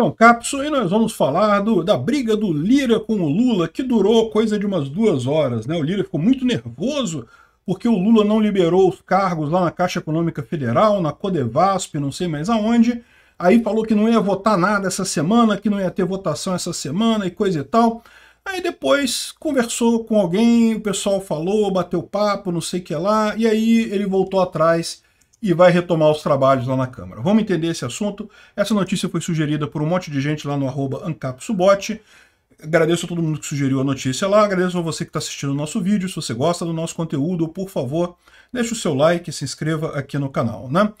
é então, um e nós vamos falar do, da briga do Lira com o Lula, que durou coisa de umas duas horas. Né? O Lira ficou muito nervoso porque o Lula não liberou os cargos lá na Caixa Econômica Federal, na Codevasp, não sei mais aonde. Aí falou que não ia votar nada essa semana, que não ia ter votação essa semana e coisa e tal. Aí depois conversou com alguém, o pessoal falou, bateu papo, não sei o que lá, e aí ele voltou atrás e vai retomar os trabalhos lá na Câmara. Vamos entender esse assunto. Essa notícia foi sugerida por um monte de gente lá no arroba ancapsubot. Agradeço a todo mundo que sugeriu a notícia lá, agradeço a você que está assistindo o nosso vídeo. Se você gosta do nosso conteúdo, por favor, deixe o seu like e se inscreva aqui no canal, né?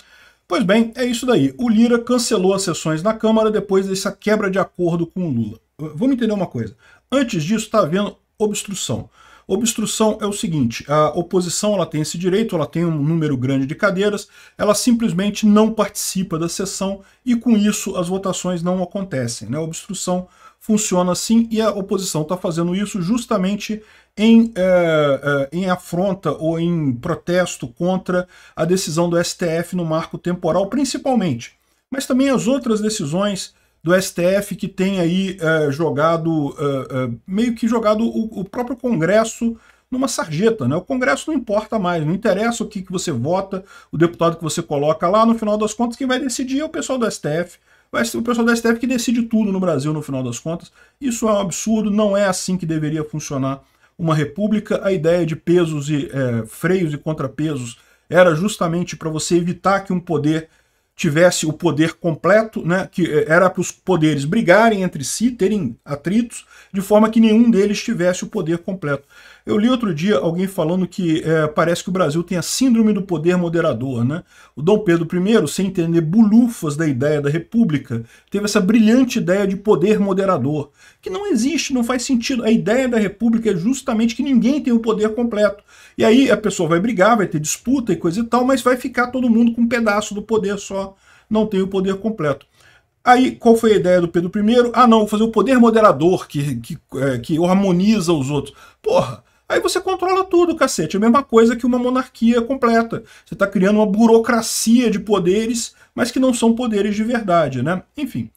Pois bem, é isso daí. O Lira cancelou as sessões na Câmara depois dessa quebra de acordo com o Lula. Vamos entender uma coisa. Antes disso, está havendo obstrução. Obstrução é o seguinte: a oposição ela tem esse direito, ela tem um número grande de cadeiras, ela simplesmente não participa da sessão e com isso as votações não acontecem. Né? A obstrução funciona assim e a oposição está fazendo isso justamente em, é, é, em afronta ou em protesto contra a decisão do STF no marco temporal, principalmente, mas também as outras decisões do STF que tem aí é, jogado, é, é, meio que jogado o, o, próprio Congresso numa sarjeta, né? O Congresso não importa mais, não interessa o que, que você vota, o deputado que você coloca lá, no final das contas quem vai decidir é o pessoal do STF, vai ser o pessoal da STF que decide tudo no Brasil no final das contas. Isso é um absurdo, não é assim que deveria funcionar uma república. A ideia de pesos e é, freios e contrapesos era justamente para você evitar que um poder tivesse o poder completo, né, que eh, era para os poderes brigarem entre si, terem atritos, de forma que nenhum deles tivesse o poder completo. Eu li outro dia alguém falando que é, parece que o Brasil tem a síndrome do poder moderador, né? O Dom Pedro I, sem entender bulufas da ideia da república, teve essa brilhante ideia de poder moderador, que não existe, não faz sentido. A ideia da república é justamente que ninguém tem o poder completo. E aí a pessoa vai brigar, vai ter disputa e coisa e tal, mas vai ficar todo mundo com um pedaço do poder só, não tem o poder completo. Aí, qual foi a ideia do Pedro I? Ah, não, fazer o poder moderador que, que, é, que harmoniza os outros. Porra, Aí você controla tudo, cacete. É a mesma coisa que uma monarquia completa. Você está criando uma burocracia de poderes, mas que não são poderes de verdade, né? Enfim.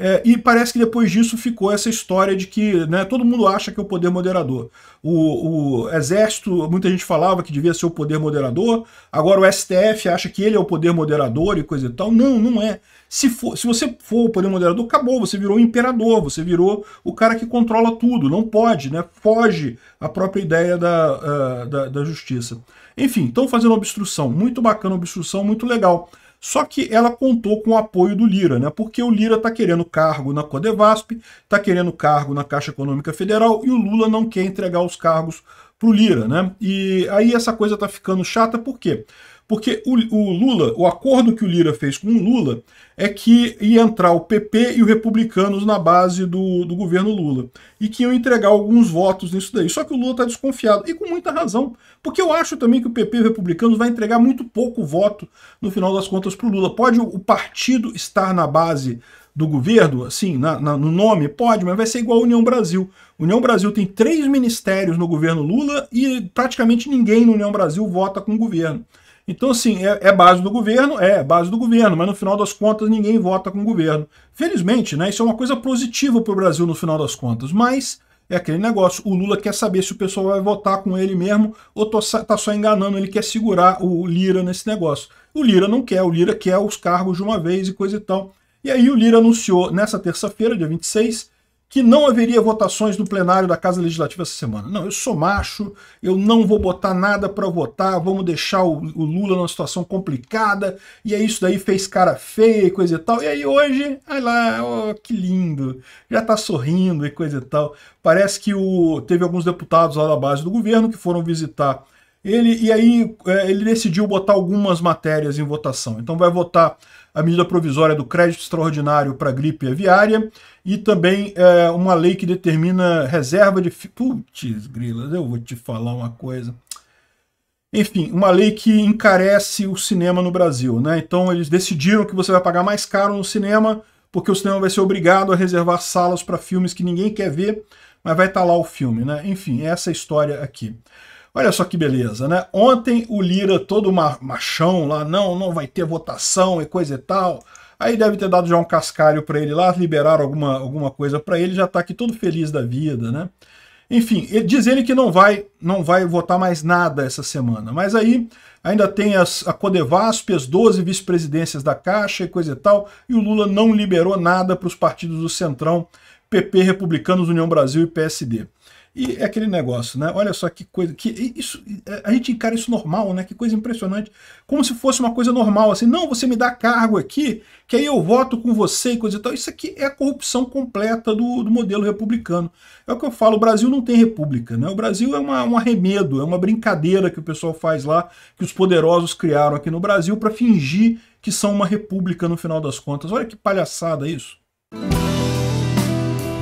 É, e parece que depois disso ficou essa história de que né, todo mundo acha que é o poder moderador. O, o, Exército, muita gente falava que devia ser o poder moderador, agora o STF acha que ele é o poder moderador e coisa e tal. Não, não é. Se, for, se você for o poder moderador, acabou, você virou o imperador, você virou o cara que controla tudo, não pode, né? Foge a própria ideia da, ah, da, da justiça. Enfim, estão fazendo obstrução, muito bacana obstrução, muito legal. Só que ela contou com o apoio do Lira, né? porque o Lira está querendo cargo na Codevasp, está querendo cargo na Caixa Econômica Federal e o Lula não quer entregar os cargos para o Lira. Né? E aí essa coisa está ficando chata, por quê? Porque porque o, o, Lula, o acordo que o Lira fez com o Lula é que ia entrar o PP e os republicanos na base do, do governo Lula. E que iam entregar alguns votos nisso daí. Só que o Lula está desconfiado, e com muita razão. Porque eu acho também que o PP e os republicanos vai entregar muito pouco voto, no final das contas, para o Lula. Pode o partido estar na base do governo, assim, na, na, no nome, pode, mas vai ser igual a União Brasil. União Brasil tem três ministérios no governo Lula e praticamente ninguém no União Brasil vota com o governo. Então, assim, é, é, base do governo? É, base do governo, mas no final das contas ninguém vota com o governo. Felizmente, né, isso é uma coisa positiva para o Brasil no final das contas, mas é aquele negócio, o Lula quer saber se o pessoal vai votar com ele mesmo ou tô, tá só enganando, ele quer segurar o Lira nesse negócio. O Lira não quer, o Lira quer os cargos de uma vez e coisa e tal. E aí o Lira anunciou nessa terça-feira, dia 26, que não haveria votações no plenário da Casa Legislativa essa semana. Não, eu sou macho, eu não vou botar nada para votar, vamos deixar o, o, Lula numa situação complicada, e é isso daí fez cara feia e coisa e tal. E aí hoje, ai lá, oh, que lindo, já tá sorrindo e coisa e tal. Parece que o, teve alguns deputados lá da base do governo que foram visitar ele, e aí é, ele decidiu botar algumas matérias em votação. Então vai votar a medida provisória do crédito extraordinário para gripe aviária e também é, uma lei que determina reserva de... Putz, grilas, eu vou te falar uma coisa. Enfim, uma lei que encarece o cinema no Brasil. Né? Então eles decidiram que você vai pagar mais caro no cinema porque o cinema vai ser obrigado a reservar salas para filmes que ninguém quer ver, mas vai estar tá lá o filme. Né? Enfim, essa é a história aqui. Olha só que beleza, né? Ontem o Lira todo machão lá, não, não vai ter votação e coisa e tal. Aí deve ter dado já um cascalho para ele lá, liberaram alguma, alguma coisa para ele, já está aqui todo feliz da vida, né? Enfim, ele, diz ele que não vai, não vai votar mais nada essa semana. Mas aí ainda tem as, a Codevasp, as 12 vice-presidências da Caixa e coisa e tal, e o Lula não liberou nada para os partidos do Centrão, PP, Republicanos, União Brasil e PSD. E é aquele negócio, né? Olha só que coisa. que isso, é, A gente encara isso normal, né? Que coisa impressionante. Como se fosse uma coisa normal, assim. Não, você me dá cargo aqui, que aí eu voto com você e coisa e tal. Isso aqui é a corrupção completa do, do modelo republicano. É o que eu falo, o Brasil não tem república, né? O Brasil é uma, um arremedo, é uma brincadeira que o pessoal faz lá, que os poderosos criaram aqui no Brasil para fingir que são uma república no final das contas. Olha que palhaçada isso.